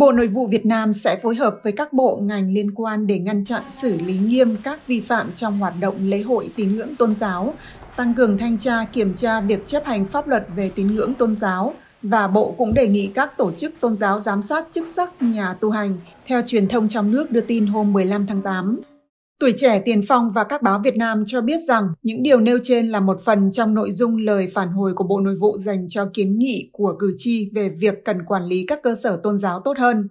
Bộ Nội vụ Việt Nam sẽ phối hợp với các bộ ngành liên quan để ngăn chặn xử lý nghiêm các vi phạm trong hoạt động lễ hội tín ngưỡng tôn giáo, tăng cường thanh tra kiểm tra việc chấp hành pháp luật về tín ngưỡng tôn giáo và Bộ cũng đề nghị các tổ chức tôn giáo giám sát chức sắc nhà tu hành. Theo truyền thông trong nước đưa tin hôm 15 tháng 8, Tuổi trẻ Tiền Phong và các báo Việt Nam cho biết rằng những điều nêu trên là một phần trong nội dung lời phản hồi của Bộ Nội vụ dành cho kiến nghị của cử tri về việc cần quản lý các cơ sở tôn giáo tốt hơn.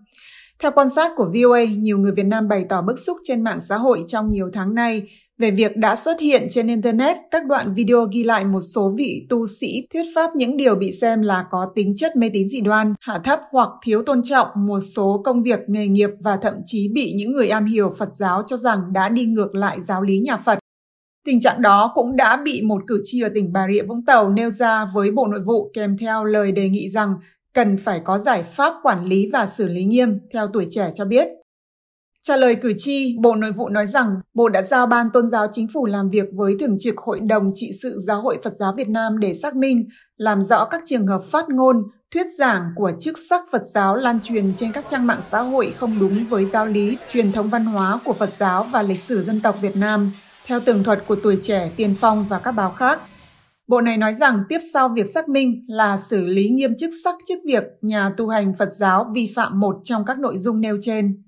Theo quan sát của VOA, nhiều người Việt Nam bày tỏ bức xúc trên mạng xã hội trong nhiều tháng nay về việc đã xuất hiện trên Internet các đoạn video ghi lại một số vị tu sĩ thuyết pháp những điều bị xem là có tính chất mê tín dị đoan, hạ thấp hoặc thiếu tôn trọng một số công việc nghề nghiệp và thậm chí bị những người am hiểu Phật giáo cho rằng đã đi ngược lại giáo lý nhà Phật. Tình trạng đó cũng đã bị một cử tri ở tỉnh Bà Rịa Vũng Tàu nêu ra với Bộ Nội vụ kèm theo lời đề nghị rằng cần phải có giải pháp quản lý và xử lý nghiêm, theo tuổi trẻ cho biết. Trả lời cử tri, Bộ Nội vụ nói rằng Bộ đã giao Ban Tôn giáo Chính phủ làm việc với Thường trực Hội đồng Trị sự Giáo hội Phật giáo Việt Nam để xác minh, làm rõ các trường hợp phát ngôn, thuyết giảng của chức sắc Phật giáo lan truyền trên các trang mạng xã hội không đúng với giáo lý, truyền thống văn hóa của Phật giáo và lịch sử dân tộc Việt Nam, theo tường thuật của tuổi trẻ, tiền phong và các báo khác. Bộ này nói rằng tiếp sau việc xác minh là xử lý nghiêm chức sắc chức việc nhà tu hành Phật giáo vi phạm một trong các nội dung nêu trên.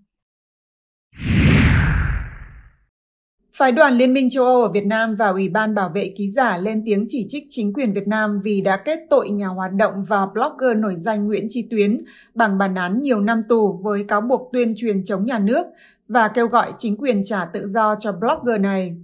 Phái đoàn Liên minh châu Âu ở Việt Nam và Ủy ban Bảo vệ Ký giả lên tiếng chỉ trích chính quyền Việt Nam vì đã kết tội nhà hoạt động và blogger nổi danh Nguyễn Tri Tuyến bằng bản án nhiều năm tù với cáo buộc tuyên truyền chống nhà nước và kêu gọi chính quyền trả tự do cho blogger này.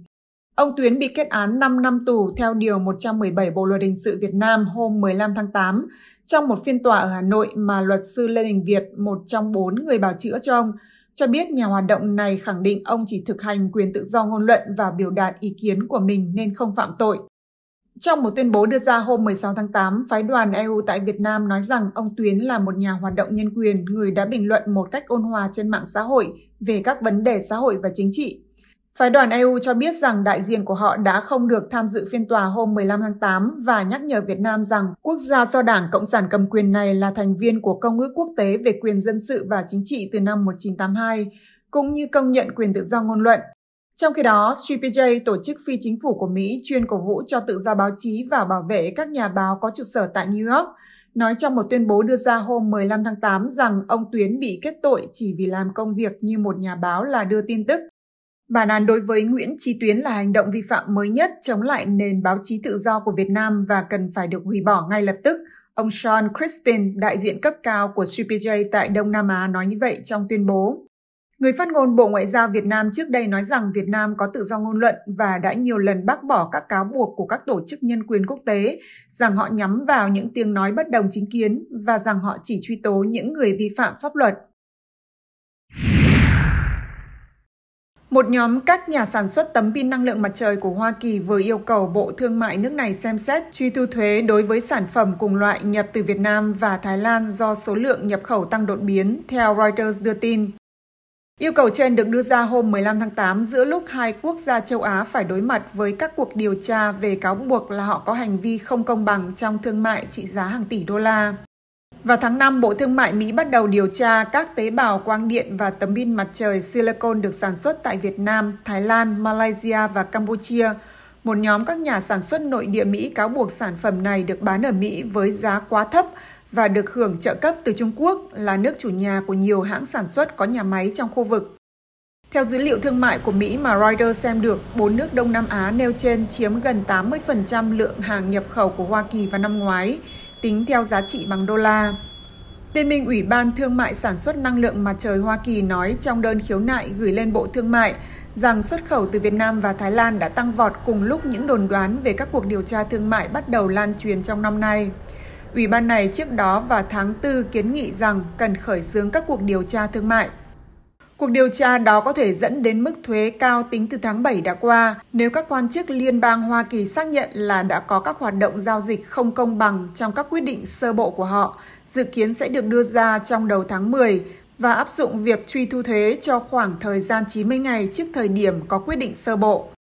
Ông Tuyến bị kết án 5 năm tù theo Điều 117 Bộ Luật Hình sự Việt Nam hôm 15 tháng 8 trong một phiên tòa ở Hà Nội mà luật sư Lê Đình Việt, một trong bốn người bảo chữa cho ông, cho biết nhà hoạt động này khẳng định ông chỉ thực hành quyền tự do ngôn luận và biểu đạt ý kiến của mình nên không phạm tội. Trong một tuyên bố đưa ra hôm 16 tháng 8, phái đoàn EU tại Việt Nam nói rằng ông Tuyến là một nhà hoạt động nhân quyền, người đã bình luận một cách ôn hòa trên mạng xã hội về các vấn đề xã hội và chính trị Phái đoàn EU cho biết rằng đại diện của họ đã không được tham dự phiên tòa hôm 15 tháng 8 và nhắc nhở Việt Nam rằng quốc gia do Đảng Cộng sản cầm quyền này là thành viên của Công ước Quốc tế về quyền dân sự và chính trị từ năm 1982, cũng như công nhận quyền tự do ngôn luận. Trong khi đó, CPJ, tổ chức phi chính phủ của Mỹ chuyên cổ vũ cho tự do báo chí và bảo vệ các nhà báo có trụ sở tại New York, nói trong một tuyên bố đưa ra hôm 15 tháng 8 rằng ông Tuyến bị kết tội chỉ vì làm công việc như một nhà báo là đưa tin tức. Bản án đối với Nguyễn Trí Tuyến là hành động vi phạm mới nhất chống lại nền báo chí tự do của Việt Nam và cần phải được hủy bỏ ngay lập tức. Ông Sean Crispin, đại diện cấp cao của CPJ tại Đông Nam Á nói như vậy trong tuyên bố. Người phát ngôn Bộ Ngoại giao Việt Nam trước đây nói rằng Việt Nam có tự do ngôn luận và đã nhiều lần bác bỏ các cáo buộc của các tổ chức nhân quyền quốc tế rằng họ nhắm vào những tiếng nói bất đồng chính kiến và rằng họ chỉ truy tố những người vi phạm pháp luật. Một nhóm các nhà sản xuất tấm pin năng lượng mặt trời của Hoa Kỳ vừa yêu cầu Bộ Thương mại nước này xem xét truy thu thuế đối với sản phẩm cùng loại nhập từ Việt Nam và Thái Lan do số lượng nhập khẩu tăng đột biến, theo Reuters đưa tin. Yêu cầu trên được đưa ra hôm 15 tháng 8 giữa lúc hai quốc gia châu Á phải đối mặt với các cuộc điều tra về cáo buộc là họ có hành vi không công bằng trong thương mại trị giá hàng tỷ đô la. Vào tháng 5, Bộ Thương mại Mỹ bắt đầu điều tra các tế bào quang điện và tấm pin mặt trời silicon được sản xuất tại Việt Nam, Thái Lan, Malaysia và Campuchia. Một nhóm các nhà sản xuất nội địa Mỹ cáo buộc sản phẩm này được bán ở Mỹ với giá quá thấp và được hưởng trợ cấp từ Trung Quốc là nước chủ nhà của nhiều hãng sản xuất có nhà máy trong khu vực. Theo dữ liệu thương mại của Mỹ mà Reuters xem được, bốn nước Đông Nam Á nêu trên chiếm gần 80% lượng hàng nhập khẩu của Hoa Kỳ vào năm ngoái, tính theo giá trị bằng đô la. Liên minh Ủy ban Thương mại Sản xuất Năng lượng Mặt trời Hoa Kỳ nói trong đơn khiếu nại gửi lên Bộ Thương mại rằng xuất khẩu từ Việt Nam và Thái Lan đã tăng vọt cùng lúc những đồn đoán về các cuộc điều tra thương mại bắt đầu lan truyền trong năm nay. Ủy ban này trước đó vào tháng 4 kiến nghị rằng cần khởi xướng các cuộc điều tra thương mại Cuộc điều tra đó có thể dẫn đến mức thuế cao tính từ tháng 7 đã qua nếu các quan chức liên bang Hoa Kỳ xác nhận là đã có các hoạt động giao dịch không công bằng trong các quyết định sơ bộ của họ, dự kiến sẽ được đưa ra trong đầu tháng 10 và áp dụng việc truy thu thuế cho khoảng thời gian 90 ngày trước thời điểm có quyết định sơ bộ.